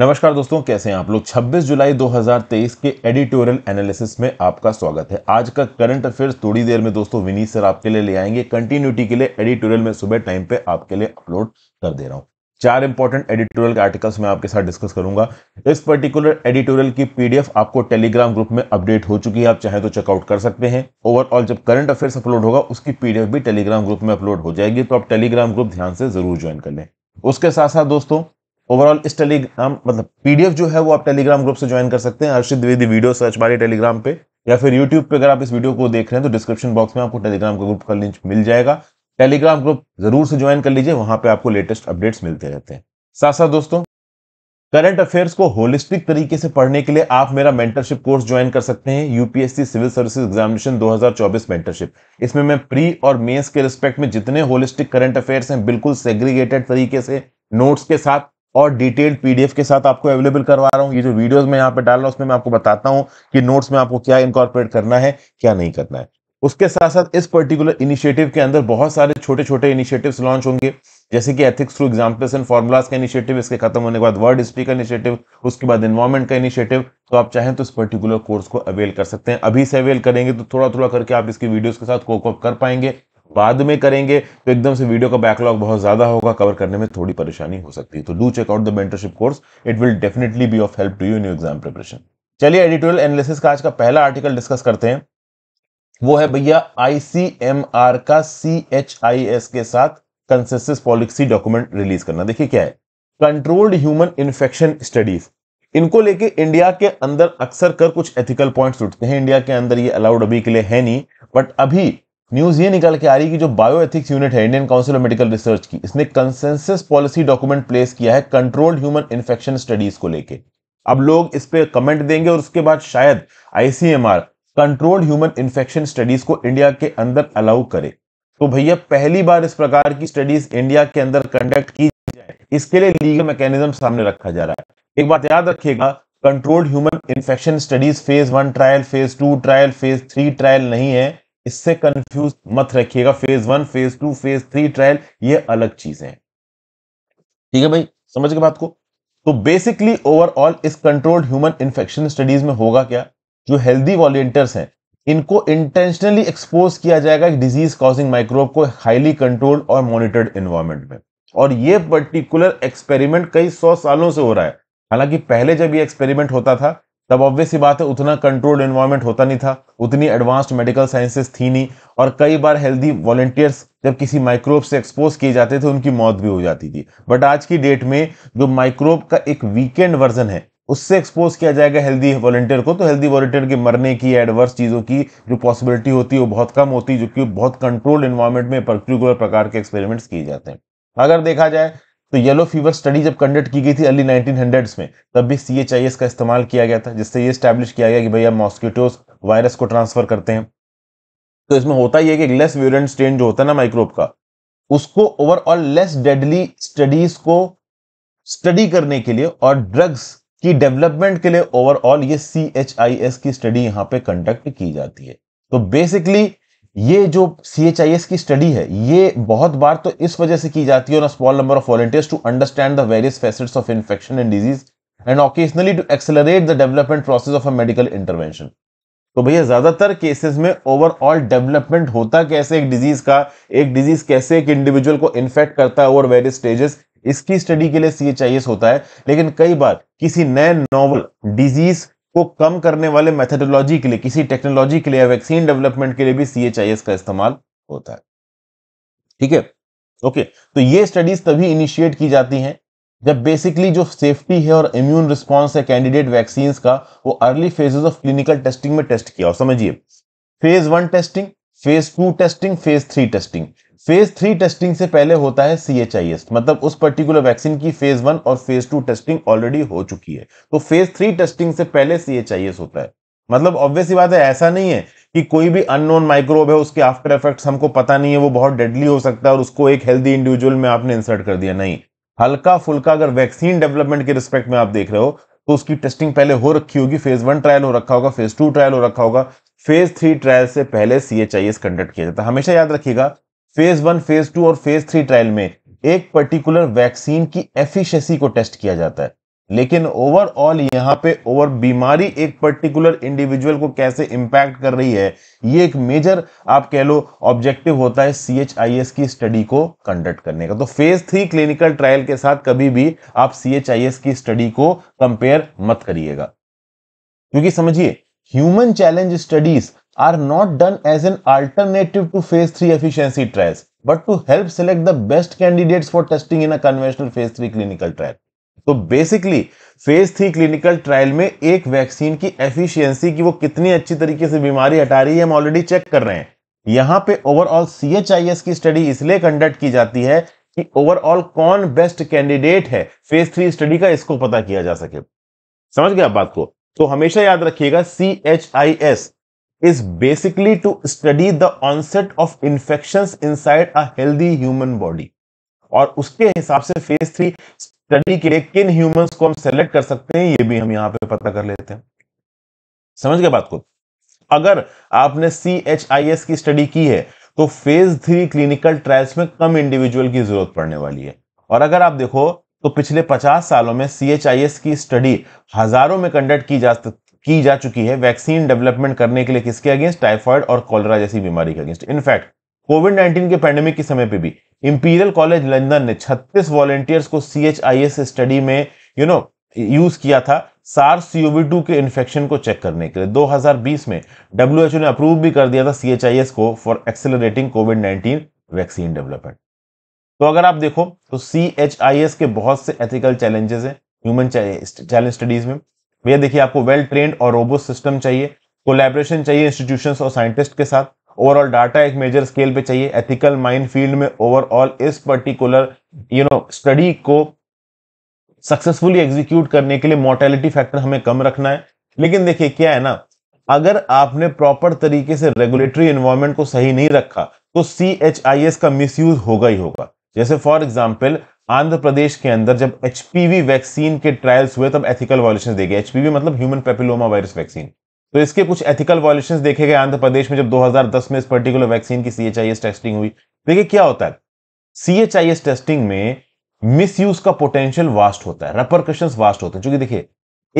नमस्कार दोस्तों कैसे हैं आप लोग 26 जुलाई 2023 के एडिटोरियल एनालिसिस में आपका स्वागत है आज का करंट अफेयर्स थोड़ी देर में दोस्तों विनीत सर आपके लिए ले आएंगे कंटिन्यूटी के लिए एडिटोरियल में सुबह टाइम पे आपके लिए अपलोड कर दे रहा हूँ चार इंपॉर्टेंट एडिटोरियल आर्टिकल्स मैं आपके साथ डिस्कस करूंगा इस पर्टिकुलर एडिटोरियल की पीडीएफ आपको टेलीग्राम ग्रुप में अपडेट हो चुकी है आप चाहे तो चेकआउट कर सकते हैं ओवरऑल जब करंट अफेयर्स अपलोड होगा उसकी पीडीएफ भी टेलीग्राम ग्रुप में अपलोड हो जाएगी तो आप टेलीग्राम ग्रुप ध्यान से जरूर ज्वाइन कर लें उसके साथ साथ दोस्तों ओवरऑल इस टेलीग्राम मतलब पीडीएफ जो है वो आप टेलीग्राम ग्रुप से ज्वाइन कर सकते हैं अर्षित द्विवेदी वीडियो सर्च मारे टेलीग्राम पे या फिर यूट्यूब पे अगर आप इस वीडियो को देख रहे हैं तो डिस्क्रिप्शन बॉक्स में आपको टेलीग्राम का ग्रुप का लिंक मिल जाएगा टेलीग्राम ग्रुप जरूर से ज्वाइन कर लीजिए वहां पर आपको लेटेस्ट अपडेट्स मिलते रहते हैं साथ साथ दोस्तों करंट अफेयर्स को होलिस्टिक तरीके से पढ़ने के लिए आप मेरा मेंटरशिप कोर्स ज्वाइन कर सकते हैं UPSC civil services examination 2024 mentorship इसमें मैं प्री और मेंस के रिस्पेक्ट में जितने होलिस्टिक करंट अफेयर्स हैं बिल्कुल सेग्रीगेटेड तरीके से नोट्स के साथ और डिटेल्ड पीडीएफ के साथ आपको अवेलेबल करवा रहा हूँ ये जो वीडियोस में यहाँ पे डाल रहा हूँ उसमें मैं आपको बताता हूँ कि नोट्स में आपको क्या इनकॉर्पोरेट करना है क्या नहीं करना है उसके साथ साथ इस पर्टिकुलर इनिशिएटिव के अंदर बहुत सारे छोटे छोटे इनिशिएटिव लॉन्च होंगे जैसे कि ethics through examples and formulas का इनिशिएटिव इसके खत्म होने के बाद वर्ड हिस्ट्री का इनिशिएटिव उसके बाद इन्वायरमेंट का इनिशिएटिव तो आप चाहें तो इस पर्टिकुलर कोर्स को अवेल कर सकते हैं अभी से अवेल करेंगे तो थोड़ा थोड़ा करके आप इसकी वीडियोस के साथ कोकअप कर पाएंगे बाद में करेंगे तो एकदम से वीडियो का बैकलॉग बहुत ज़्यादा होगा कवर करने में थोड़ी परेशानी हो सकती है तो do check out the mentorship course it will definitely be of help to you in exam preparation चलिए एडिटोरियल एनालिसिस का आज का पहला आर्टिकल डिस्कस करते हैं वो है भैया आईसीएमआर का सी के साथ कंसेसिस पॉलिसी डॉक्यूमेंट रिलीज करना देखिए क्या है कंट्रोल्ड ह्यूमन इन्फेक्शन स्टडीज इनको लेके इंडिया के अंदर अक्सर कर कुछ एथिकल पॉइंट्स उठते हैं इंडिया के अंदर ये अलाउड अभी के लिए है नहीं बट अभी न्यूज़ ये निकल के आ रही है कि जो बायोएथिक्स यूनिट है Indian Council of Medical Research की इसने कंसेंसस पॉलिसी डॉक्यूमेंट प्लेस किया है कंट्रोल्ड ह्यूमन इन्फेक्शन स्टडीज को लेके अब लोग इस पर कमेंट देंगे और उसके बाद शायद ICMR controlled human infection studies को इंडिया के अंदर अलाउ करे तो भैया पहली बार इस प्रकार की स्टडीज इंडिया के अंदर कंडक्ट की जाए इसके लिए लीगल मैकेनिज्म सामने रखा जा रहा है एक बात याद रखिएगा controlled human infection studies phase one trial phase two trial phase three trial नहीं है इससे कंफ्यूज मत रखिएगा phase one phase two phase three trial ये अलग चीजें हैं ठीक है भाई समझ गए बात को तो बेसिकली ओवरऑल इस कंट्रोल्ड ह्यूमन इंफेक्शन स्टडीज में होगा क्या जो हेल्दी वॉलेंटियर्स हैं इनको इंटेंशनली एक्सपोज किया जाएगा डिजीज कॉजिंग माइक्रोब को हाईली कंट्रोल्ड और मॉनिटर्ड इन्वायरमेंट में और ये पर्टिकुलर एक्सपेरिमेंट कई सौ सालों से हो रहा है हालांकि पहले जब ये एक्सपेरिमेंट होता था तब ऑब्वियस ही बात है उतना कंट्रोल्ड एनवायरमेंट होता नहीं था उतनी एडवांस्ड मेडिकल साइंसेस थी नहीं और कई बार हेल्दी वॉलेंटियर्स जब किसी माइक्रोब से एक्सपोज किए जाते थे उनकी मौत भी हो जाती थी बट आज की डेट में जो माइक्रोब का एक वीकेंड वर्जन है उससे एक्सपोज किया जाएगा हेल्दी वॉलेंटियर को तो हेल्दी वॉलेंटियर के मरने की एडवर्स चीज़ों की जो पॉसिबिलिटी होती है वो बहुत कम होती है जो कि बहुत कंट्रोल्ड इन्वायरमेंट में पर्टिकुलर प्रकार के एक्सपेरिमेंट्स किए जाते हैं अगर देखा जाए तो येलो फीवर स्टडी जब कंडक्ट की गई थी अर्ली 1900s में तब भी सी एच आई एस का इस्तेमाल किया गया था जिससे ये स्टैब्लिश किया गया कि भैया मॉस्किटोज वायरस को ट्रांसफर करते हैं तो इसमें होता ही है कि लेस व्यूरेंट स्ट्रेन जो होता है ना माइक्रोब का उसको ओवरऑल लेस डेडली स्टडीज को स्टडी करने के लिए और ड्रग्स की डेवलपमेंट के लिए ओवरऑल ये सी एच आई एस की स्टडी यहाँ पे कंडक्ट की जाती है तो बेसिकली ये जो सी एच आई एस की स्टडी है ये बहुत बार तो इस वजह से की जाती है small number of volunteers to understand the various facets of infection and disease and occasionally to accelerate the development process of a medical intervention तो भैया ज्यादातर केसेस में ओवरऑल डेवलपमेंट होता कैसे एक डिजीज का एक डिजीज कैसे एक इंडिविजुअल को इन्फेक्ट करता है ओवर वेरियस स्टेजेस इसकी स्टडी के लिए सी होता है लेकिन कई बार किसी नए नॉवल डिजीज को कम करने वाले मेथडोलॉजी के लिए किसी टेक्नोलॉजी के लिए वैक्सीन डेवलपमेंट के लिए भी सीएचआईएस का इस्तेमाल होता है ठीक है ओके तो ये स्टडीज तभी इनिशिएट की जाती हैं जब बेसिकली जो सेफ्टी है और इम्यून रिस्पॉन्स है कैंडिडेट वैक्सीन का वो early phases of clinical testing में टेस्ट किया और समझिए phase one testing phase two testing phase three testing phase three testing से पहले होता है सी एच आई एस मतलब उस पर्टिकुलर वैक्सीन की फेज वन और फेज टू टेस्टिंग ऑलरेडी हो चुकी है तो फेज थ्री टेस्टिंग से पहले सी एच आई एस होता है मतलब ऑब्वियसली बात है ऐसा नहीं है कि कोई भी अननोन माइक्रोब है उसके आफ्टर इफेक्ट्स हमको पता नहीं है वो बहुत डेडली हो सकता है और उसको एक हेल्दी इंडिविजुअल में आपने इंसर्ट कर दिया नहीं हल्का फुल्का अगर वैक्सीन डेवलपमेंट के रिस्पेक्ट में आप देख रहे हो तो उसकी टेस्टिंग पहले हो रखी होगी फेज वन ट्रायल हो रखा होगा फेज टू ट्रायल हो रखा होगा फेज थ्री ट्रायल से पहले C H I S conduct किया जाता है हमेशा याद रखिएगा फेज वन फेज टू और फेज थ्री ट्रायल में एक पर्टिकुलर वैक्सीन की एफिशिएंसी को टेस्ट किया जाता है लेकिन ओवरऑल यहाँ पे ओवर बीमारी एक पर्टिकुलर इंडिविजुअल को कैसे इंपैक्ट कर रही है ये एक मेजर आप कह लो ऑब्जेक्टिव होता है सी एच आई एस की स्टडी को कंडक्ट करने का तो फेज थ्री क्लिनिकल ट्रायल के साथ कभी भी आप सी एच आई एस की स्टडी को कंपेयर मत करिएगा क्योंकि समझिए human challenge studies are not done as an alternative to phase 3 efficiency trials, but to help select the best candidates for testing in a conventional phase 3 clinical तो basically phase three clinical trial में एक vaccine की efficiency की वो कितनी अच्छी तरीके से बीमारी हटा रही है हम ऑलरेडी चेक कर रहे हैं यहां पे overall C H I S की स्टडी इसलिए कंडक्ट की जाती है कि ओवरऑल कौन बेस्ट कैंडिडेट है फेज थ्री स्टडी का इसको पता किया जा सके समझ गया आप बात को तो हमेशा याद रखिएगा C H I S is basically to study the onset of infections inside a healthy human body और उसके हिसाब से फेज थ्री स्टडी के लिए किन ह्यूमंस को हम सेलेक्ट कर सकते हैं ये भी हम यहां पे पता कर लेते हैं समझ गए बात को अगर आपने सी एच आई एस की स्टडी की है तो फेज थ्री क्लिनिकल ट्रायल्स में कम इंडिविजुअल की जरूरत पड़ने वाली है और अगर आप देखो तो पिछले 50 सालों में सी एच आई एस की स्टडी हजारों में कंडक्ट की जा की जा चुकी है वैक्सीन डेवलपमेंट करने के लिए किसके अगेंस्ट टाइफॉइड और कॉलरा जैसी बीमारी के अगेंस्ट इनफैक्ट कोविड 19 के पैंडेमिक के समय पे भी इंपीरियल कॉलेज लंदन ने 36 वॉलेंटियर्स को C H I S study में यू नो यूज किया था सार सीओवी टू के इन्फेक्शन को चेक करने के लिए 2020 में डब्ल्यू एच ओ ने अप्रूव भी कर दिया था सी एच आई एस को for accelerating COVID nineteen vaccine development तो अगर आप देखो तो सी एच आई एस के बहुत से एथिकल चैलेंजेस हैं ह्यूमन चैलेंज स्टडीज में भैया देखिए आपको वेल ट्रेंड और रोबोट सिस्टम चाहिए कोलेब्रेशन चाहिए इंस्टीट्यूशन और साइंटिस्ट के साथ ओवरऑल डाटा एक मेजर स्केल पे चाहिए एथिकल माइंड फील्ड में ओवरऑल इस पर्टिकुलर यू नो स्टडी को सक्सेसफुली एग्जीक्यूट करने के लिए मोर्टेलिटी फैक्टर हमें कम रखना है लेकिन देखिए क्या है ना अगर आपने प्रॉपर तरीके से रेगुलेटरी इन्वायरमेंट को सही नहीं रखा तो सी का मिस होगा ही होगा जैसे फॉर एग्जाम्पल आंध्र प्रदेश के अंदर जब एच वैक्सीन के ट्रायल्स हुए तब एथिकल वॉल्यूशन देखे एच मतलब ह्यूमन पेपिलोमा वायरस वैक्सीन तो इसके कुछ एथिकल वॉल्यूशन देखे गए आंध्र प्रदेश में जब 2010 में इस पर्टिकुलर वैक्सीन की सी टेस्टिंग हुई देखिए क्या होता है सी टेस्टिंग में मिस का पोटेंशियल वास्ट होता है रेपरकशन वास्ट होते हैं चूंकि देखिए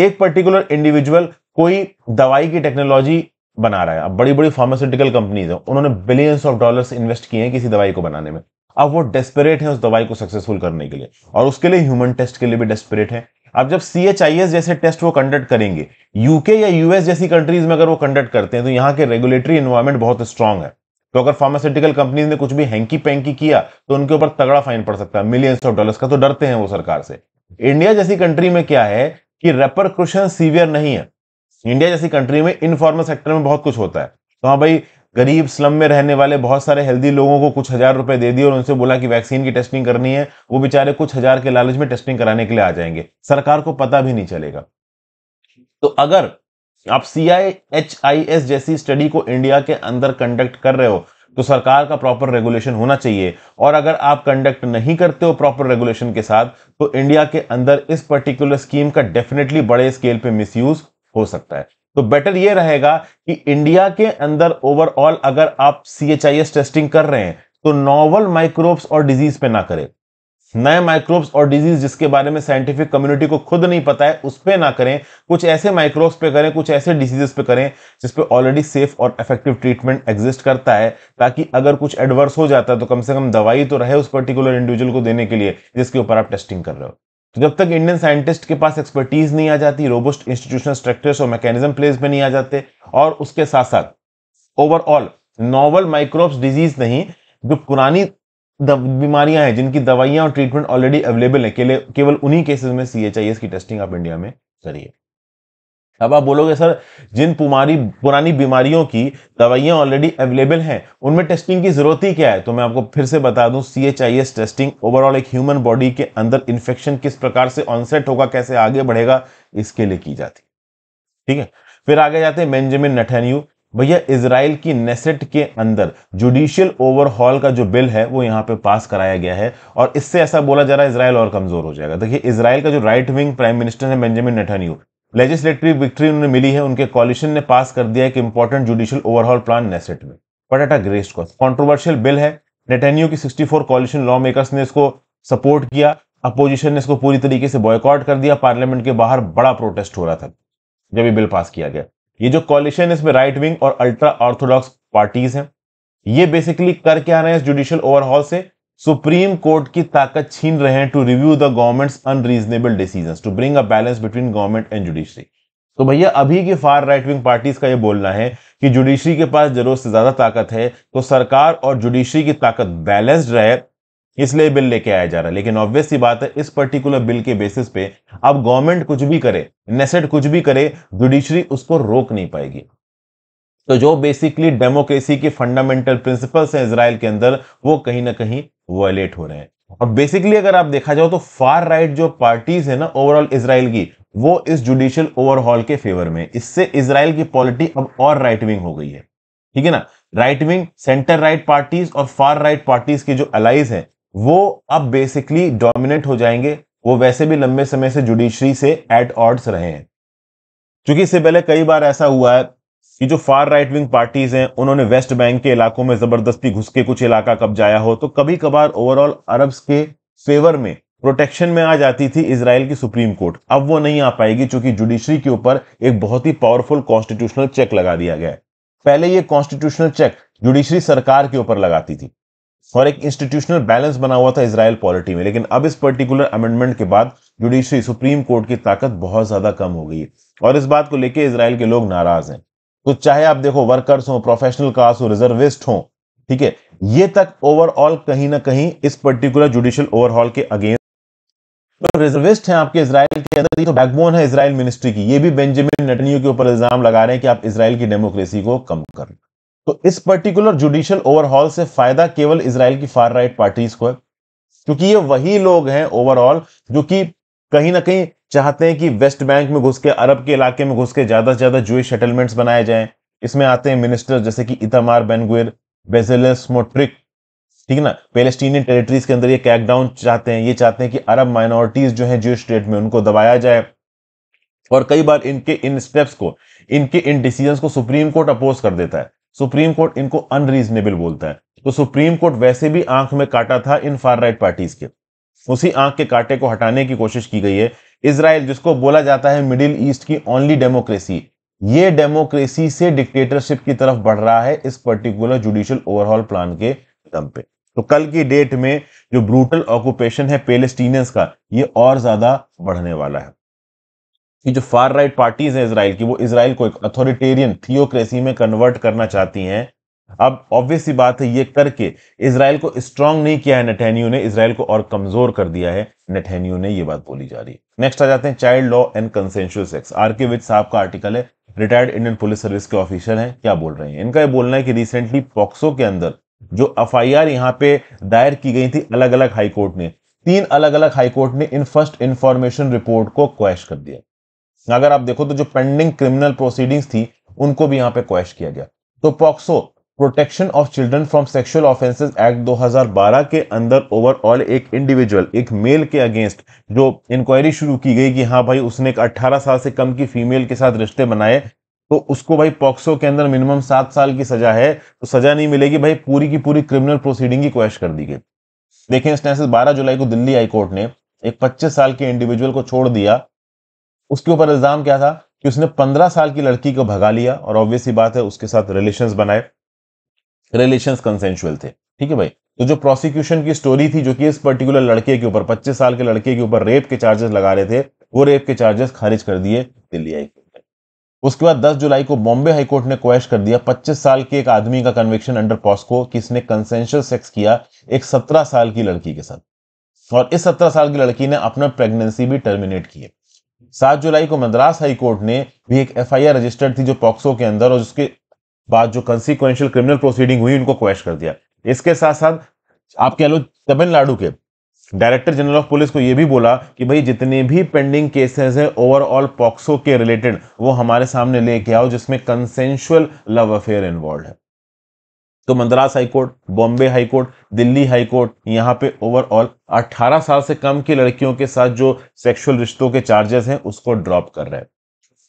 एक पर्टिकुलर इंडिविजुअल कोई दवाई की टेक्नोलॉजी बना रहा है अब बड़ी बड़ी फार्मास्यूटिकल कंपनीज है उन्होंने बिलियंस ऑफ डॉलर्स इन्वेस्ट किए हैं किसी दवाई को बनाने में अब वो डेस्परेट है उस दवाई को सक्सेसफुल करने के लिए और उसके लिए ह्यूमन टेस्ट के लिए भी डेस्परेट है अब जब सी एच आई एस जैसे टेस्ट वो कंडक्ट करेंगे यूके या यूएस जैसी कंट्रीज में अगर वो कंडक्ट करते हैं तो यहाँ के रेगुलेटरी इन्वायरमेंट बहुत स्ट्रांग है तो अगर फार्मास्यूटिकल कंपनीज ने कुछ भी हैंकी पैंकी किया तो उनके ऊपर तगड़ा फाइन पड़ सकता है मिलियंस ऑफ डॉलर्स का तो डरते हैं वो सरकार से इंडिया जैसी कंट्री में क्या है कि रेपर सीवियर नहीं है इंडिया जैसी कंट्री में इनफॉर्मल सेक्टर में बहुत कुछ होता है तो हाँ भाई गरीब स्लम में रहने वाले बहुत सारे हेल्दी लोगों को कुछ हज़ार रुपए दे दिए और उनसे बोला कि वैक्सीन की टेस्टिंग करनी है वो बेचारे कुछ हज़ार के लालच में टेस्टिंग कराने के लिए आ जाएंगे सरकार को पता भी नहीं चलेगा तो अगर आप C I H I S जैसी स्टडी को इंडिया के अंदर कंडक्ट कर रहे हो तो सरकार का प्रॉपर रेगुलेशन होना चाहिए और अगर आप कंडक्ट नहीं करते हो प्रॉपर रेगुलेशन के साथ तो इंडिया के अंदर इस पर्टिकुलर स्कीम का डेफिनेटली बड़े स्केल पे मिसयूज हो सकता है तो बेटर ये रहेगा कि इंडिया के अंदर ओवरऑल अगर आप सी टेस्टिंग कर रहे हैं तो नॉवल माइक्रोब्स और डिजीज पे ना करें नए माइक्रोब्स और डिजीज जिसके बारे में साइंटिफिक कम्युनिटी को खुद नहीं पता है उस पर ना करें कुछ ऐसे माइक्रोब्स पे करें कुछ ऐसे डिजीजेस पे करें जिस पे ऑलरेडी सेफ और इफेक्टिव ट्रीटमेंट एग्जिस्ट करता है ताकि अगर कुछ एडवर्स हो जाता है तो कम से कम दवाई तो रहे उस पर्टिकुलर इंडिविजुअल को देने के लिए जिसके ऊपर आप टेस्टिंग कर रहे हो तो जब तक इंडियन साइंटिस्ट के पास एक्सपर्टीज नहीं आ जाती रोबोस्ट इंस्टीट्यूशनल स्ट्रक्चर्स और मैकेनिज्म प्लेस में नहीं आ जाते और उसके साथ साथ ओवरऑल नॉवल माइक्रोब्स डिजीज नहीं जो पुरानी बीमारियां हैं जिनकी दवाइयां और ट्रीटमेंट ऑलरेडी अवेलेबल है केवल उन्हीं केसेस में सी की टेस्टिंग आप इंडिया में करिए अब आप बोलोगे सर जिन पुमारी पुरानी बीमारियों की दवाइयाँ ऑलरेडी अवेलेबल हैं उनमें टेस्टिंग की ज़रूरत ही क्या है तो मैं आपको फिर से बता दूं C H I S testing overall एक ह्यूमन बॉडी के अंदर इन्फेक्शन किस प्रकार से ऑनसेट होगा कैसे आगे बढ़ेगा इसके लिए की जाती है ठीक है फिर आगे जाते हैं बेंजामिन नठनयू भैया इसराइल की नेसेट के अंदर जुडिशियल ओवरहॉल का जो बिल है वो यहाँ पे पास कराया गया है और इससे ऐसा बोला जा रहा है इसराइल और कमजोर हो जाएगा देखिए इसराइल का जो राइट विंग प्राइम मिनिस्टर है बेंजामिन नेटान्यू लेजिस्लेटरी विक्ट्री उन्हें मिली है उनके कॉलिशन ने पास कर दिया एक important judicial overhaul plan Knesset में but at a greatest cost controversial bill है नेटेन्यू की 64 कॉलिशन लॉ मेकर्स ने इसको सपोर्ट किया अपोजिशन ने इसको पूरी तरीके से बॉयकॉट कर दिया पार्लियामेंट के बाहर बड़ा प्रोटेस्ट हो रहा था जब ये बिल पास किया गया ये जो कॉलिशन इसमें राइट विंग और अल्ट्रा ऑर्थोडॉक्स पार्टीज हैं ये बेसिकली करके आ रहे हैं इस जुडिशियल ओवरहॉल से सुप्रीम कोर्ट की ताकत छीन रहे हैं to review the government unreasonable decision to bring a balance between government and judiciary तो भैया अभी की फार राइट विंग पार्टीज का ये बोलना है कि जुडिशरी के पास जरूरत से ज्यादा ताकत है तो सरकार और जुडिशरी की ताकत बैलेंस्ड रहे इसलिए बिल लेके आया जा रहा है लेकिन ऑब्वियस सी बात है इस पर्टिकुलर बिल के बेसिस पे अब गवर्नमेंट कुछ भी करे नेसेट कुछ भी करे जुडिशरी उसको रोक नहीं पाएगी तो जो बेसिकली डेमोक्रेसी के फंडामेंटल प्रिंसिपल्स हैं इसराइल के अंदर वो कहीं ना कहीं वायलेट हो रहे हैं और बेसिकली अगर आप देखा जाओ तो फार राइट जो पार्टीज है ना ओवरऑल इसराइल की वो इस जुडिशियल ओवरहॉल के फेवर में इससे इसराइल की पॉलिटी अब और राइट विंग हो गई है ठीक है ना right wing centre right parties और फार राइट पार्टीज की जो अलाइज है वो अब बेसिकली डोमिनेट हो जाएंगे वो वैसे भी लंबे समय से जुडिशरी से एट ऑर्ड्स रहे हैं क्योंकि इससे पहले कई बार ऐसा हुआ है कि जो फार राइट विंग पार्टीज हैं उन्होंने वेस्ट बैंक के इलाकों में जबरदस्ती घुस के कुछ इलाका कब्जाया हो तो कभी कभार ओवरऑल अरब्स के फेवर में प्रोटेक्शन में आ जाती थी इसराइल की सुप्रीम कोर्ट अब वो नहीं आ पाएगी चूंकि जुडिशरी के ऊपर एक बहुत ही पावरफुल कॉन्स्टिट्यूशनल चेक लगा दिया गया है पहले ये कॉन्स्टिट्यूशनल चेक जुडिशरी सरकार के ऊपर लगाती थी और एक इंस्टीट्यूशनल बैलेंस बना हुआ था इसराइल पॉलिटी में लेकिन अब इस पर्टिकुलर अमेंडमेंट के बाद जुडिशरी सुप्रीम कोर्ट की ताकत बहुत ज्यादा कम हो गई है और इस बात को लेकर इसराइल के लोग नाराज हैं तो चाहे आप देखो वर्कर्स हो प्रोफेशनल कास्ट हो रिजर्विस्ट हो ठीक है ये तक ओवरऑल कहीं ना कहीं इस पर्टिकुलर जुडिशियल ओवरहॉल के अगेंस्ट तो रिजर्विस्ट हैं आपके इसराइल के अंदर तो बैकबोन है इसराइल मिनिस्ट्री की ये भी बेंजामिन नटनियो के ऊपर इल्जाम लगा रहे हैं कि आप इसराइल की डेमोक्रेसी को कम कर तो इस पर्टिकुलर जुडिशियल ओवरहॉल से फायदा केवल इसराइल की फार राइट पार्टीज को है क्योंकि ये वही लोग हैं ओवरऑल जो कि कहीं ना कहीं चाहते हैं कि वेस्ट बैंक में घुस के अरब के इलाके में घुस के ज़्यादा से ज़्यादा जुए सेटलमेंट्स बनाए जाएं इसमें आते हैं मिनिस्टर जैसे कि इतमार बेनगुर बेजेलस मोट्रिक ठीक है ना पेलेस्टीनियन टेरिटरीज के अंदर ये कैकडाउन चाहते हैं ये चाहते हैं कि अरब माइनॉरिटीज़ जो हैं जूश स्टेट में उनको दबाया जाए और कई बार इनके इन स्टेप्स को इनके इन डिसीजन को सुप्रीम कोर्ट अपोज कर देता है सुप्रीम कोर्ट इनको अनरीजनेबल बोलता है तो सुप्रीम कोर्ट वैसे भी आंख में काटा था इन फार राइट पार्टीज के उसी आंख के कांटे को हटाने की कोशिश की गई है इसराइल जिसको बोला जाता है मिडिल ईस्ट की ओनली डेमोक्रेसी ये डेमोक्रेसी से डिक्टेटरशिप की तरफ बढ़ रहा है इस पर्टिकुलर जुडिशियल ओवरऑल प्लान के दम पे तो कल की डेट में जो ब्रूटल ऑक्यूपेशन है पेलेस्टीनियंस का ये और ज्यादा बढ़ने वाला है कि जो फार राइट पार्टीज हैं इसराइल की वो इसराइल को एक अथॉरिटेरियन थियोक्रेसी में कन्वर्ट करना चाहती हैं अब ऑब्वियस सी बात है ये करके इसराइल को स्ट्रांग नहीं किया है नेटेन्यू ने इसराइल को और कमजोर कर दिया है नेटेन्यू ने ये बात बोली जा रही है नेक्स्ट आ जाते हैं child law and consensual sex R K Vij साहब का आर्टिकल है रिटायर्ड इंडियन पुलिस सर्विस के ऑफिसर हैं क्या बोल रहे हैं इनका यह बोलना है कि रिसेंटली पॉक्सो के अंदर जो एफ आई आर यहाँ पे दायर की गई थी अलग अलग हाईकोर्ट ने तीन अलग अलग हाईकोर्ट ने इन फर्स्ट इंफॉर्मेशन रिपोर्ट को क्वैश कर दिया अगर आप देखो तो जो पेंडिंग क्रिमिनल प्रोसीडिंग्स थी उनको भी यहाँ पे क्वैश किया गया तो POCSO protection of children from sexual offences act 2012 के अंदर ओवरऑल एक इंडिविजुअल एक मेल के अगेंस्ट जो इंक्वायरी शुरू की गई कि हाँ भाई उसने एक 18 साल से कम की फीमेल के साथ रिश्ते बनाए तो उसको भाई पॉक्सो के अंदर मिनिमम सात साल की सजा है तो सजा नहीं मिलेगी भाई पूरी की पूरी क्रिमिनल प्रोसीडिंग की क्वेश्चन कर दी गई देखें इस से बारह जुलाई को दिल्ली हाईकोर्ट ने एक पच्चीस साल के इंडिविजुअल को छोड़ दिया उसके ऊपर इल्जाम क्या था कि उसने पंद्रह साल की लड़की को भगा लिया और ऑब्वियसली बात है उसके साथ रिलेशंस बनाए रिलेशन कंसेंशुअल थे ठीक है भाई तो जो प्रोसिक्यूशन की स्टोरी थी जो कि इस पर्टिकुलर लड़के के ऊपर 25 साल के लड़के के ऊपर रेप के चार्जेस लगा रहे थे वो रेप के चार्जेस खारिज कर दिए दिल्ली हाईकोर्ट ने उसके बाद 10 जुलाई को बॉम्बे हाईकोर्ट ने क्वेश कर दिया 25 साल के एक आदमी का कन्वेक्शन अंडर पॉस्को किसने कंसेंशियल सेक्स किया एक सत्रह साल की लड़की के साथ और इस सत्रह साल की लड़की ने अपना प्रेगनेंसी भी टर्मिनेट की सात जुलाई को मद्रास हाईकोर्ट ने भी एक एफ रजिस्टर्ड थी जो पॉक्सो के अंदर और उसके बाद जो कंसिक्वेंशियल क्रिमिनल प्रोसीडिंग हुई उनको क्वेश्चन कर दिया इसके साथ साथ आप कह लो तमिलनाडु के डायरेक्टर जनरल ऑफ पुलिस को यह भी बोला कि भाई जितने भी पेंडिंग केसेस हैं ओवरऑल पॉक्सो के रिलेटेड वो हमारे सामने लेके आओ जिसमें कंसेंशुअल लव अफेयर इन्वॉल्व है तो Madras high court Bombay high court Delhi high court यहां पे ओवरऑल 18 साल से कम की लड़कियों के साथ जो सेक्सुअल रिश्तों के चार्जेस हैं उसको ड्रॉप कर रहे हैं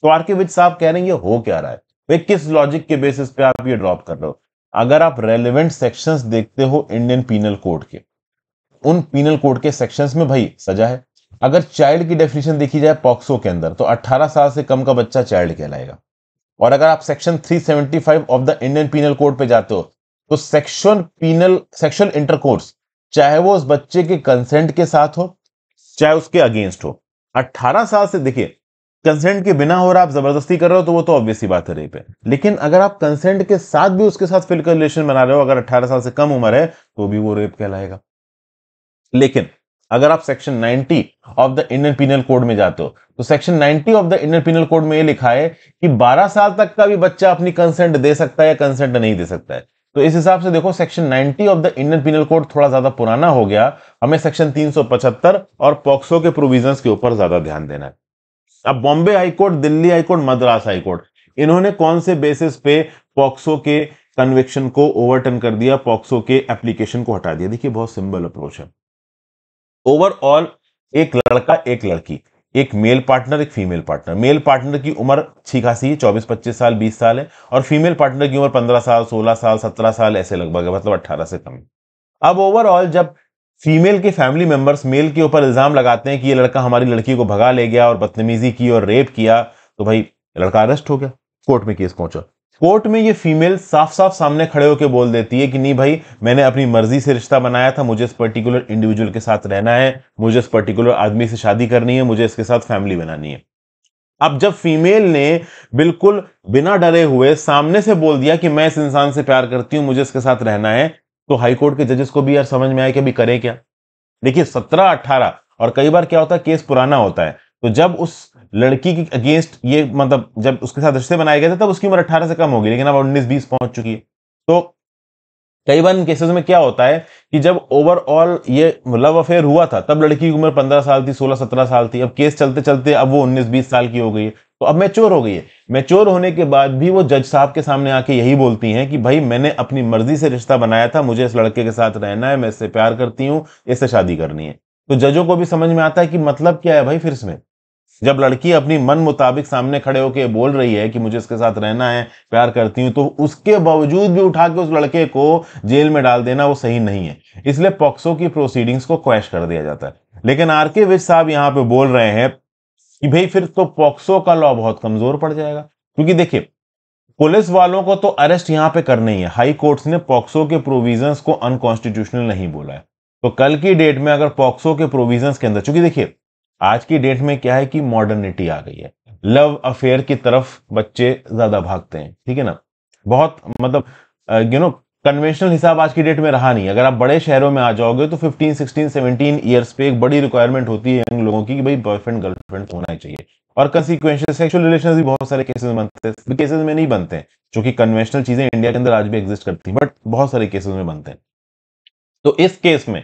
तो आर के विज साहब कह रहे हैं ये हो क्या रहा है वे किस लॉजिक के बेसिस पे आप ये ड्रॉप कर रहे हो अगर आप रेलिवेंट सेक्शंस देखते हो इंडियन पीनल कोड के उन पीनल कोड के सेक्शंस में भाई सजा है अगर चाइल्ड की डेफिनेशन देखी जाए पॉक्सो के अंदर तो 18 साल से कम का बच्चा चाइल्ड कहलाएगा और अगर आप section 375 of the Indian Penal Code पे जाते हो तो सेक्शन पीनल सेक्शन इंटरकोर्स चाहे वो उस बच्चे के कंसेंट के साथ हो चाहे उसके अगेंस्ट हो 18 साल से देखिए कंसेंट के बिना हो रहा आप जबरदस्ती कर रहे हो तो वो तो ही बात है रेप है लेकिन अगर आप कंसेंट के साथ भी उसके साथ फिजिकल रिलेशन बना रहे हो अगर 18 साल से कम उम्र है तो भी वो रेप कहलाएगा लेकिन अगर आप section 90 of the Indian Penal Code में जाते हो तो section 90 of the Indian Penal Code में ये लिखा है कि 12 साल तक का भी बच्चा अपनी कंसेंट दे सकता है या कंसेंट नहीं दे सकता है तो इस हिसाब से देखो section 90 of the Indian Penal Code थोड़ा ज्यादा पुराना हो गया हमें सेक्शन 375 और पॉक्सो के प्रोविजंस के ऊपर ज्यादा ध्यान देना है अब Bombay high court Delhi high court Madras high court इन्होंने कौन से बेसिस पे पॉक्सो के कन्वेक्शन को ओवरटर्न कर दिया पॉक्सो के एप्लीकेशन को हटा दिया देखिए बहुत सिंपल अप्रोच है ओवरऑल एक लड़का एक लड़की एक मेल पार्टनर एक फीमेल पार्टनर मेल पार्टनर की उम्र अच्छी खासी है चौबीस पच्चीस साल बीस साल है और फीमेल पार्टनर की उम्र पंद्रह साल सोलह साल सत्रह साल ऐसे लगभग है मतलब अट्ठारह से कम अब ओवरऑल जब फीमेल के फैमिली मेम्बर्स मेल के ऊपर इल्ज़ाम लगाते हैं कि ये लड़का हमारी लड़की को भगा ले गया और बदतमीजी की और रेप किया तो भाई लड़का अरेस्ट हो गया कोर्ट में केस पहुंचा कोर्ट में ये फीमेल साफ साफ सामने खड़े होकर बोल देती है कि नहीं भाई मैंने अपनी मर्जी से रिश्ता बनाया था मुझे इस पर्टिकुलर इंडिविजुअल के साथ रहना है मुझे इस पर्टिकुलर आदमी से शादी करनी है मुझे इसके साथ फैमिली बनानी है अब जब फीमेल ने बिल्कुल बिना डरे हुए सामने से बोल दिया कि मैं इस इंसान से प्यार करती हूँ मुझे इसके साथ रहना है तो हाईकोर्ट के जजेस को भी यार समझ में आया कि अभी करें क्या देखिए सत्रह अट्ठारह और कई बार क्या होता है केस पुराना होता है तो जब उस लड़की के अगेंस्ट ये मतलब जब उसके साथ रिश्ते बनाए गए थे तब उसकी उम्र अट्ठारह से कम होगी लेकिन अब उन्नीस बीस पहुंच चुकी है तो कई बार इन केसेस में क्या होता है कि जब ओवरऑल ये लव अफेयर हुआ था तब लड़की की उम्र पंद्रह साल थी सोलह सत्रह साल थी अब केस चलते चलते अब वो उन्नीस बीस साल की हो गई है तो अब मैच्योर हो गई है मैच्योर होने के बाद भी वो जज साहब के सामने आके यही बोलती हैं कि भाई मैंने अपनी मर्जी से रिश्ता बनाया था मुझे इस लड़के के साथ रहना है मैं इससे प्यार करती हूँ इससे शादी करनी है तो जजों को भी समझ में आता है कि मतलब क्या है भाई फिर इसमें जब लड़की अपनी मन मुताबिक सामने खड़े होकर बोल रही है कि मुझे इसके साथ रहना है प्यार करती हूँ तो उसके बावजूद भी उठा के उस लड़के को जेल में डाल देना वो सही नहीं है इसलिए पॉक्सो की प्रोसीडिंग्स को क्वैश कर दिया जाता है लेकिन आर के विज साहब यहाँ पे बोल रहे हैं कि भाई फिर तो पॉक्सो का लॉ बहुत कमजोर पड़ जाएगा क्योंकि देखिए पुलिस वालों को तो अरेस्ट यहां पे करना ही है हाई कोर्ट्स ने पॉक्सो के प्रोविजंस को अनकॉन्स्टिट्यूशनल नहीं बोला है तो कल की डेट में अगर पॉक्सो के प्रोविजंस के अंदर चूंकि देखिए आज की डेट में क्या है कि मॉडर्निटी आ गई है लव अफेयर की तरफ बच्चे ज्यादा भागते हैं ठीक है ना बहुत मतलब यू नो कन्वेंशनल हिसाब आज की डेट में रहा नहीं अगर आप बड़े शहरों में आ जाओगे तो 15, 16, 17 ईयर्स पे एक बड़ी रिक्वायरमेंट होती है यंग लोगों की कि भाई बॉयफ्रेंड गर्लफ्रेंड होना ही चाहिए और कंसिक्वेंशियल सेक्सुअल रिलेशन भी बहुत सारे केसेस बनते हैं केसेस में नहीं बनते हैं जो कि कन्वेंशनल चीजें इंडिया के अंदर आज भी एग्जिस्ट करती हैं बट बहुत सारे केसेज में बनते हैं तो इस केस में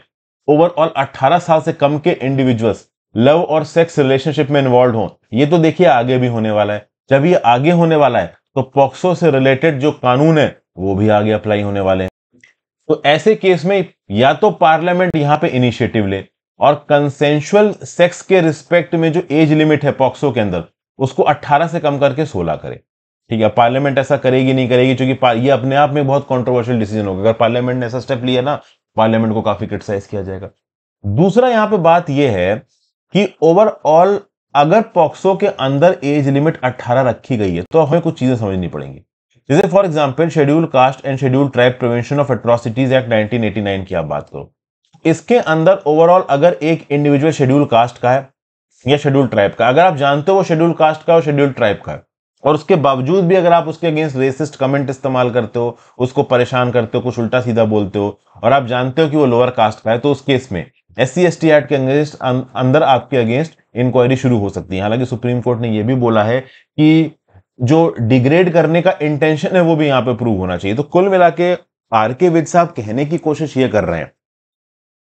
ओवरऑल अट्ठारह साल से कम के इंडिविजुअल्स लव और सेक्स रिलेशनशिप में इन्वॉल्व हों ये तो देखिए आगे भी होने वाला है जब ये आगे होने वाला है तो पॉक्सो से रिलेटेड जो कानून है वो भी आगे अप्लाई होने वाले हैं तो ऐसे केस में या तो पार्लियामेंट यहां पे इनिशिएटिव ले और कंसेंशुअल सेक्स के रिस्पेक्ट में जो एज लिमिट है पॉक्सो के अंदर उसको 18 से कम करके 16 करे ठीक है पार्लियामेंट ऐसा करेगी नहीं करेगी क्योंकि ये अपने आप में बहुत कॉन्ट्रोवर्शियल डिसीजन होगा अगर पार्लियामेंट ने ऐसा स्टेप लिया ना पार्लियामेंट को काफी क्रिटिसाइज किया जाएगा दूसरा यहां पर बात यह है कि ओवरऑल अगर पॉक्सो के अंदर एज लिमिट 18 रखी गई है तो हमें कुछ चीजें समझनी पड़ेंगी जैसे for example schedule caste and schedule tribe prevention of atrocities act 1989 की आप बात करो इसके अंदर ओवरऑल अगर एक इंडिविजुअल शेड्यूल कास्ट का है या शेड्यूल ट्राइब का अगर आप जानते हो वो शेड्यूल कास्ट का और शेड्यूल ट्राइब का और उसके बावजूद भी अगर आप उसके अगेंस्ट रेसिस्ट कमेंट इस्तेमाल करते हो उसको परेशान करते हो कुछ उल्टा सीधा बोलते हो और आप जानते हो कि वो लोअर कास्ट का है तो उस केस में S C S T act के अं, अंदर आपके अगेंस्ट इंक्वायरी शुरू हो सकती है हालांकि सुप्रीम कोर्ट ने यह भी बोला है कि जो डिग्रेड करने का इंटेंशन है वो भी यहां पे प्रूव होना चाहिए तो कुल मिला के आर के विद साहब कहने की कोशिश ये कर रहे हैं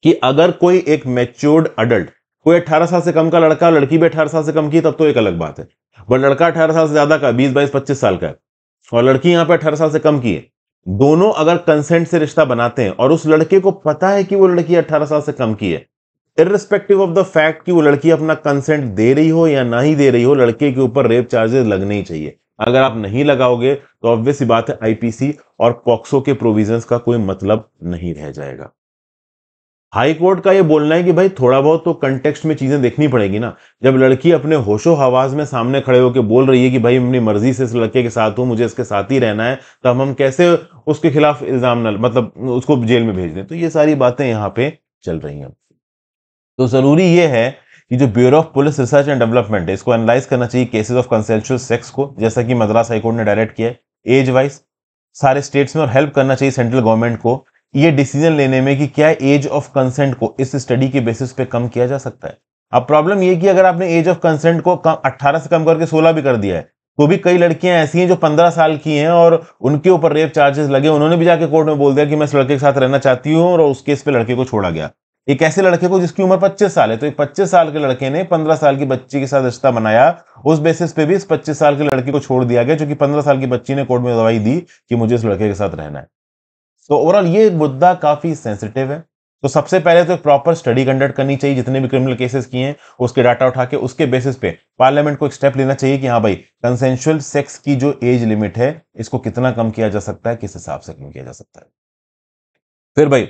कि अगर कोई एक मेच्योर्ड अडल्ट कोई अट्ठारह साल से कम का लड़का लड़की भी अट्ठारह साल से कम की तब तो एक अलग बात है बट लड़का अठारह साल से ज्यादा का बीस बाईस पच्चीस साल का है और लड़की यहां पर अठारह साल से कम की है दोनों अगर कंसेंट से रिश्ता बनाते हैं और उस लड़के को पता है कि वो लड़की अट्ठारह साल से कम की है इरिस्पेक्टिव ऑफ द फैक्ट कि वो लड़की अपना कंसेंट दे रही हो या ना ही दे रही हो लड़के के ऊपर रेप चार्जेस लगने ही चाहिए अगर आप नहीं लगाओगे तो ऑब्वियस बात है आईपीसी और पॉक्सो के प्रोविजंस का कोई मतलब नहीं रह जाएगा हाई कोर्ट का ये बोलना है कि भाई थोड़ा बहुत तो कंटेक्स्ट में चीजें देखनी पड़ेगी ना जब लड़की अपने होशो आवाज में सामने खड़े होकर बोल रही है कि भाई अपनी मर्जी से इस लड़के के साथ हूं मुझे इसके साथ ही रहना है तब तो हम कैसे उसके खिलाफ इल्जाम न मतलब उसको जेल में भेज दें तो ये सारी बातें यहाँ पे चल रही हैं तो जरूरी यह है कि जो Bureau of Police Research and Development है इसको एनालाइज करना चाहिए केसेस ऑफ कंसेंशुअल सेक्स को जैसा कि मद्रास हाईकोर्ट ने डायरेक्ट किया है एज वाइज सारे स्टेट्स में और हेल्प करना चाहिए सेंट्रल गवर्नमेंट को ये डिसीजन लेने में कि क्या एज ऑफ कंसेंट को इस स्टडी के बेसिस पे कम किया जा सकता है अब प्रॉब्लम ये कि अगर आपने एज ऑफ कंसेंट को कम अट्ठारह से कम करके सोलह भी कर दिया है तो भी कई लड़कियां ऐसी हैं जो पंद्रह साल की हैं और उनके ऊपर रेप चार्जेस लगे उन्होंने भी जाके कोर्ट में बोल दिया कि मैं इस लड़के के साथ रहना चाहती हूँ और उस केस पे लड़के को छोड़ा गया एक ऐसे लड़के को जिसकी उम्र 25 साल है तो एक 25 साल के लड़के ने 15 साल की बच्ची के साथ रिश्ता बनाया उस बेसिस पे भी इस 25 साल के लड़के को छोड़ दिया गया जो कि 15 साल की बच्ची ने कोर्ट में दवाई दी कि मुझे इस लड़के के साथ रहना है तो ओवरऑल ये मुद्दा काफी सेंसिटिव है तो सबसे पहले तो एक प्रॉपर स्टडी कंडक्ट करनी चाहिए जितने भी क्रिमिनल केसेस किए हैं उसके डाटा उठा के उसके बेसिस पे पार्लियामेंट को एक स्टेप लेना चाहिए कि हाँ भाई कंसेंशुअल सेक्स की जो एज लिमिट है इसको कितना कम किया जा सकता है किस हिसाब से कम किया जा सकता है फिर भाई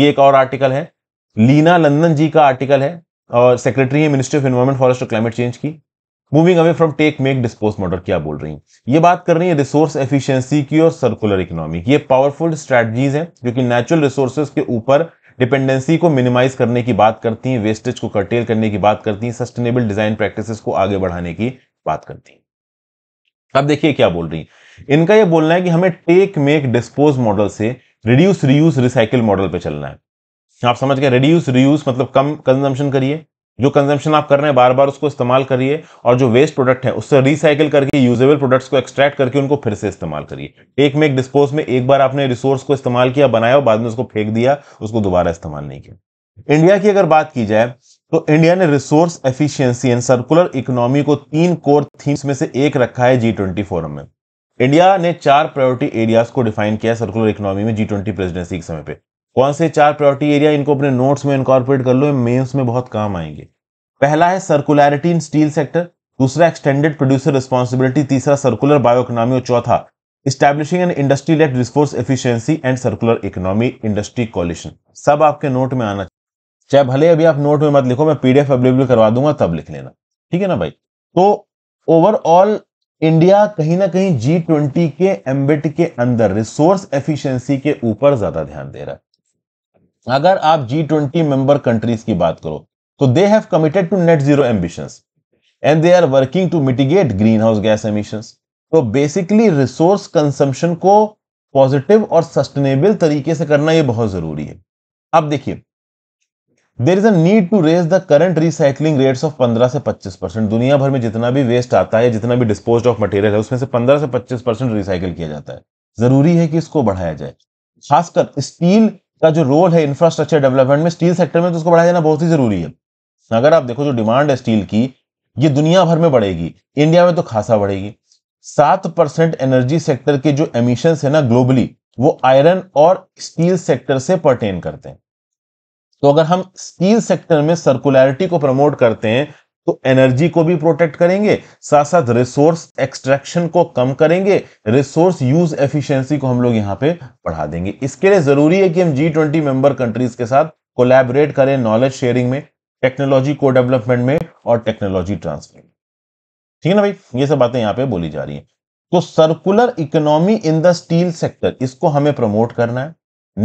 ये एक और आर्टिकल है लीना लंदन जी का आर्टिकल है और सेक्रेटरी है मिनिस्ट्री ऑफ इन्वायरमेंट फॉरेस्ट और क्लाइमेट चेंज की moving away from take make dispose model क्या बोल रही है ये बात कर रही है रिसोर्स एफिशिएंसी की और सर्कुलर इकोनॉमी की ये पावरफुल स्ट्रेटजीज हैं जो कि नेचुरल रिसोर्सेज के ऊपर डिपेंडेंसी को मिनिमाइज करने की बात करती हैं वेस्टेज को कर्टेल करने की बात करती हैं सस्टेनेबल डिजाइन प्रैक्टिसेस को आगे बढ़ाने की बात करती हैं अब देखिए क्या बोल रही है इनका यह बोलना है कि हमें टेक मेक डिस्पोज मॉडल से रिड्यूस रियूज रिसाइकिल मॉडल पे चलना है आप समझ गए रिड्यूस रियूज मतलब कम कंजम्पशन करिए जो कंजम्पशन आप कर रहे हैं बार बार उसको इस्तेमाल करिए और जो वेस्ट प्रोडक्ट है उससे रिसाइकिल करके यूजेबल प्रोडक्ट्स को एक्सट्रैक्ट करके उनको फिर से इस्तेमाल करिए एक में एक डिस्पोज में एक बार आपने रिसोर्स को इस्तेमाल किया बनाया और बाद में उसको फेंक दिया उसको दोबारा इस्तेमाल नहीं किया इंडिया की अगर बात की जाए तो इंडिया ने resource efficiency and circular economy को तीन कोर थीम्स में से एक रखा है जी ट्वेंटी फोरम में इंडिया ने चार प्रायोरिटी एरियाज को डिफाइन किया सर्कुलर इकोनॉमी में जी ट्वेंटी प्रेसिडेंसी के समय पे कौन से चार प्रायोरिटी एरिया इनको अपने नोट्स में इनकॉर्पोरेट कर लो मेन्स में बहुत काम आएंगे पहला है सर्कुलरिटी इन स्टील सेक्टर दूसरा एक्सटेंडेड प्रोड्यूसर रिस्पॉन्सिबिलिटी तीसरा सर्कुलर बायो इकोनॉमी और चौथा establishing an industry led resource efficiency and circular economy industry coalition सब आपके नोट में आना चाहे भले अभी आप नोट में मत लिखो मैं पीडीएफ अवेलेबल करवा दूंगा तब लिख लेना ठीक है ना भाई तो ओवरऑल इंडिया कहीं ना कहीं जी ट्वेंटी के एम्बिट के अंदर रिसोर्स एफिशियंसी के ऊपर ज्यादा ध्यान दे रहा है अगर आप जी ट्वेंटी मेंबर कंट्रीज की बात करो तो they have committed to net zero ambition and they are working to mitigate greenhouse gas emission तो बेसिकली रिसोर्स कंजम्पशन को पॉजिटिव और सस्टेनेबल तरीके से करना ये बहुत जरूरी है अब देखिए there is a need to raise the current recycling rates of 15 से 25 परसेंट दुनिया भर में जितना भी वेस्ट आता है जितना भी डिस्पोज ऑफ मटेरियल है उसमें से 15 से 25 परसेंट रिसाइकिल किया जाता है जरूरी है कि इसको बढ़ाया जाए खासकर स्टील का जो रोल है इंफ्रास्ट्रक्चर डेवलपमेंट में स्टील सेक्टर में तो उसको बढ़ाया जाना बहुत ही जरूरी है अगर आप देखो जो डिमांड है स्टील की ये दुनिया भर में बढ़ेगी इंडिया में तो खासा बढ़ेगी सात परसेंट एनर्जी सेक्टर के जो एमिशन है ना ग्लोबली वो आयरन और स्टील सेक्टर से परटेन करते हैं तो अगर हम स्टील सेक्टर में सर्कुलरिटी को प्रमोट करते हैं तो एनर्जी को भी प्रोटेक्ट करेंगे साथ साथ रिसोर्स एक्सट्रैक्शन को कम करेंगे रिसोर्स यूज एफिशिएंसी को हम लोग यहां पे बढ़ा देंगे इसके लिए जरूरी है कि हम जी ट्वेंटी मेंबर कंट्रीज के साथ कोलैबोरेट करें नॉलेज शेयरिंग में टेक्नोलॉजी को डेवलपमेंट में और टेक्नोलॉजी ट्रांसफर में ठीक है ना भाई ये सब बातें यहाँ पे बोली जा रही है तो circular economy in the steel sector इसको हमें प्रमोट करना है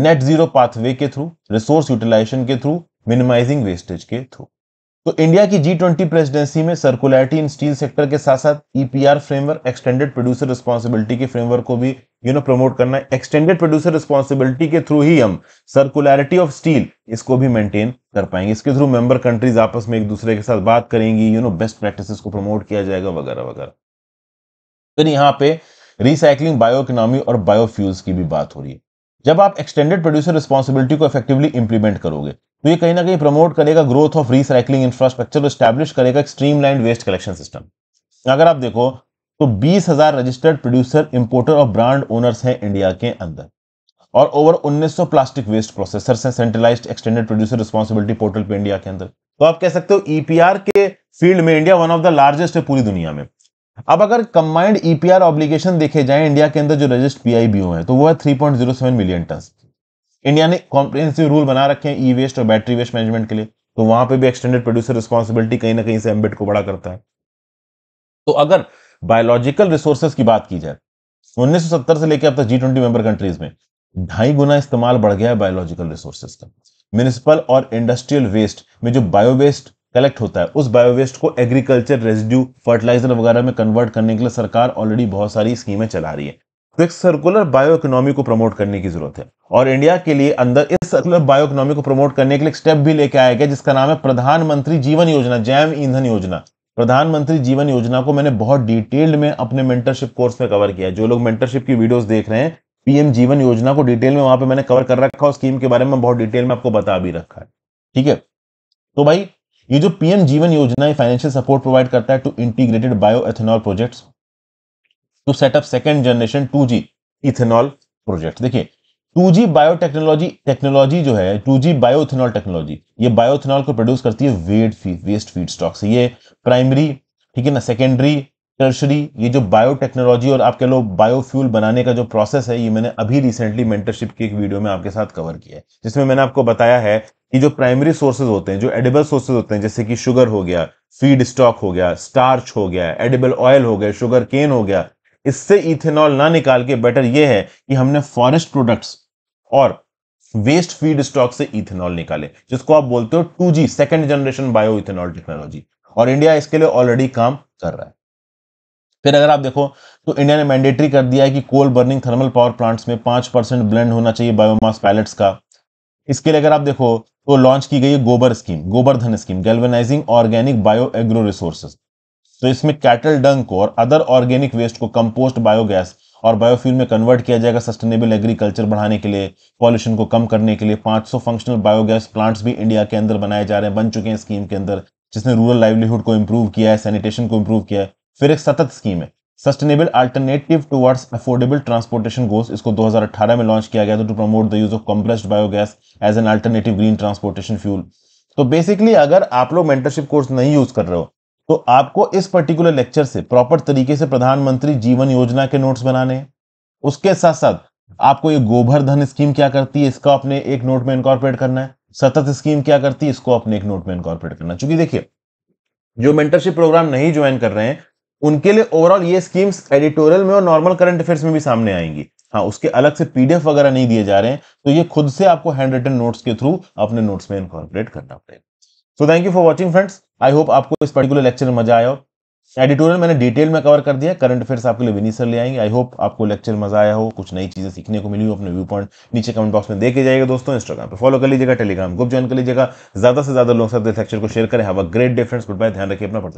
नेट जीरो पाथवे के थ्रू रिसोर्स यूटिलाइजेशन के थ्रू मिनिमाइजिंग वेस्टेज के थ्रू तो इंडिया की जी ट्वेंटी प्रेसिडेंसी में सर्कुलरिटी इन स्टील सेक्टर के साथ साथ EPR framework extended producer responsibility के फ्रेमवर्क को भी यू नो प्रमोट करना है एक्सटेंडेड प्रोड्यूसर रिस्पॉन्सिबिलिटी के थ्रू ही हम सर्कुलरिटी ऑफ स्टील इसको भी मेंटेन कर पाएंगे इसके थ्रू मेंबर कंट्रीज आपस में एक दूसरे के साथ बात करेंगी यू नो बेस्ट प्रैक्टिस को प्रमोट किया जाएगा वगैरह वगैरह फिर यहाँ पे रिसाइकलिंग बायो इकोनॉमी और बायोफ्यूल्स की भी बात हो रही है जब आप एक्सटेंडेड प्रोड्यूसर रिस्पॉन्सिबिलिटी को इफेक्टिवली इंप्लीमेंट करोगे तो ये कहीं ना कहीं प्रमोट करेगा ग्रोथ ऑफ रिसाइकलिंग इंफ्रास्ट्रक्चर और स्टैब्लिश करेगा एक लाइन वेस्ट कलेक्शन सिस्टम अगर आप देखो तो बीस हजार रजिस्टर्ड प्रोड्यूसर इंपोर्टर और ब्रांड ओनर्स हैं इंडिया के अंदर और ओवर 1900 प्लास्टिक वेस्ट प्रोसेसर्स हैं centralised extended producer responsibility portal पे इंडिया के अंदर तो आप कह सकते हो ईपीआर e के फील्ड में India one of the largest है पूरी दुनिया में अब अगर कंबाइंड ईपीआर ऑब्लिगेशन देखे जाए इंडिया के अंदर जो रजिस्ट पीआईबीओ है तो वो है सेवन मिलियन टन इंडिया ने कॉम्प्रिहेंसिव रूल बना रखे हैं ई वेस्ट और बैटरी वेस्ट मैनेजमेंट के लिए तो वहां पे भी एक्सटेंडेड प्रोड्यूसर रिस्पॉन्सिबिलिटी कहीं ना कहीं से एम्बिट को बड़ा करता है तो अगर बायोलॉजिकल रिसोर्सेज की बात की जाए 1970 तो से लेकर अब तक जी ट्वेंटी मेंबर कंट्रीज में ढाई गुना इस्तेमाल बढ़ गया है बायोलॉजिकल रिसोर्सेज का म्यूनिसिपल और इंडस्ट्रियल वेस्ट में जो बायो वेस्ट कलेक्ट होता है उस बायो वेस्ट को एग्रीकल्चर रेजिड्यू फर्टिलाइजर वगैरह में कन्वर्ट करने के लिए सरकार ऑलरेडी बहुत सारी स्कीमें चला रही है तो एक सर्कुलर बायो इकोनॉमी को प्रमोट करने की जरूरत है और इंडिया के लिए अंदर इस सर्कुलर बायो इकोनॉमी को प्रमोट करने के लिए स्टेप भी लेके आया गया जिसका नाम है प्रधानमंत्री जीवन योजना जैव ईंधन योजना प्रधानमंत्री जीवन योजना को मैंने बहुत डिटेल्ड में अपने मेंटरशिप कोर्स में कवर किया जो लोग मेंटरशिप की वीडियोस देख रहे हैं पीएम जीवन योजना को डिटेल में वहां पे मैंने कवर कर रखा है स्कीम के बारे में बहुत डिटेल में आपको बता भी रखा है ठीक है तो भाई ये जो पीएम जीवन योजना फाइनेंशियल सपोर्ट प्रोवाइड करता है to integrated bio ethanol projects to set up second generation two G ethanol project देखिए टू जी बायोटेक्नोलॉजी टेक्नोलॉजी जो है 2G बायोथेनॉल टेक्नोलॉजी ये बायोथेनॉल को प्रोड्यूस करती है wet feed waste feedstock से ये प्राइमरी ठीक है ना सेकेंडरी टर्शरी ये जो बायोटेक्नोलॉजी और आप कह लो बायोफ्यूल बनाने का जो प्रोसेस है ये मैंने अभी रिसेंटली मेंटरशिप की एक वीडियो में आपके साथ कवर किया है जिसमें मैंने आपको बताया है कि जो प्राइमरी सोर्सेज होते हैं जो एडिबल सोर्सेज होते हैं जैसे कि शुगर हो गया फीड स्टॉक हो गया स्टार्च हो गया एडिबल ऑयल हो गया शुगर केन हो गया इससे इथेनॉल ना निकाल के बेटर यह है कि हमने फॉरेस्ट प्रोडक्ट्स और वेस्ट फीड स्टॉक से इथेनॉल निकाले जिसको आप बोलते हो two G second generation bio ethanol technology और इंडिया इसके लिए ऑलरेडी काम कर रहा है फिर अगर आप देखो तो इंडिया ने मैंडेटरी कर दिया है कि coal burning thermal power plants में पांच परसेंट ब्लेंड होना चाहिए बायोमास पैलेट्स का इसके लिए अगर आप देखो तो लॉन्च की गई है गोबर scheme Gobar Dhan scheme galvanising organic bio agro resources तो इसमें कैटल डंग को और अदर ऑर्गेनिक वेस्ट को कंपोस्ट बायोगैस और बायोफ्यूल में कन्वर्ट किया जाएगा सस्टेनेबल एग्रीकल्चर बढ़ाने के लिए पॉल्यूशन को कम करने के लिए 500 फंक्शनल बायोगैस प्लांट्स भी इंडिया के अंदर बनाए जा रहे हैं बन चुके हैं स्कीम के अंदर जिसने रूरल लाइवलीहुड को इम्प्रूव किया है सैनिटेशन को इम्प्रूव किया है फिर एक सतत स्कीम है sustainable alternative towards affordable transportation goals इसको 2018 में लॉन्च किया गया था to promote the use of compressed biogas as an alternative green transportation fuel तो बेसिकली अगर आप लोग मेंटरशिप कोर्स नहीं यूज कर रहे हो तो आपको इस पर्टिकुलर लेक्चर से प्रॉपर तरीके से प्रधानमंत्री जीवन योजना के नोट्स बनाने उसके साथ साथ आपको ये गोबर धन स्कीम क्या करती है इसको अपने एक नोट में इनकॉर्पोरेट करना है सतत स्कीम क्या करती है इसको अपने एक नोट में इनकॉर्पोरेट करना चूंकि देखिए जो मेंटरशिप प्रोग्राम नहीं ज्वाइन कर रहे हैं उनके लिए ओवरऑल ये स्कीम्स एडिटोरियल में और नॉर्मल करंट अफेयर्स में भी सामने आएंगी हाँ उसके अलग से पीडीएफ वगैरह नहीं दिए जा रहे हैं तो ये खुद से आपको हैंड रिटन नोट्स के थ्रू अपने नोट्स में इनकॉर्पोरेट करना पड़ेगा so thank you for watching friends I hope आपको इस पर्टिकुलर लेक्चर में मजा आया हो एडिटोरियल मैंने डिटेल में कवर कर दिया करंट अफेयर्स आपके लिए विनी सर ले आएंगे आई होप आपको लेक्चर मजा आया हो कुछ नई चीज़ें सीखने को मिली हो अपने व्यू पॉइंट नीचे कमेंट बॉक्स में देखे जाएगा दोस्तों इंस्टाग्राम पर फॉलो कर लीजिएगा टेलीग्राम ग्रुप ज्वाइन कर लीजिएगा ज्यादा से ज्यादा लोग साथ लेक्चर को शेयर करें have a great difference goodbye ध्यान रखिए अपना